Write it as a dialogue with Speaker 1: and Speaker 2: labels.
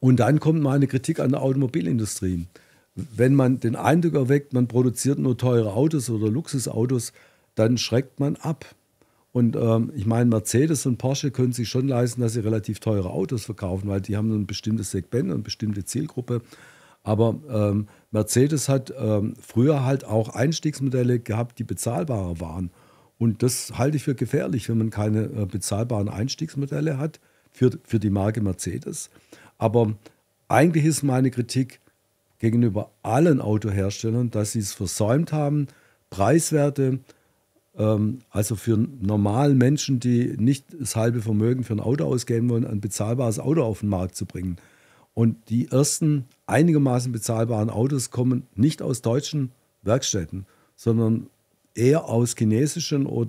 Speaker 1: Und dann kommt mal eine Kritik an der Automobilindustrie. Wenn man den Eindruck erweckt, man produziert nur teure Autos oder Luxusautos, dann schreckt man ab. Und ähm, ich meine, Mercedes und Porsche können sich schon leisten, dass sie relativ teure Autos verkaufen, weil die haben ein bestimmtes Segment und bestimmte Zielgruppe. Aber ähm, Mercedes hat ähm, früher halt auch Einstiegsmodelle gehabt, die bezahlbarer waren. Und das halte ich für gefährlich, wenn man keine äh, bezahlbaren Einstiegsmodelle hat für, für die Marke Mercedes. Aber eigentlich ist meine Kritik gegenüber allen Autoherstellern, dass sie es versäumt haben, preiswerte, ähm, also für normalen Menschen, die nicht das halbe Vermögen für ein Auto ausgeben wollen, ein bezahlbares Auto auf den Markt zu bringen. Und die ersten einigermaßen bezahlbaren Autos kommen nicht aus deutschen Werkstätten, sondern eher aus chinesischen oder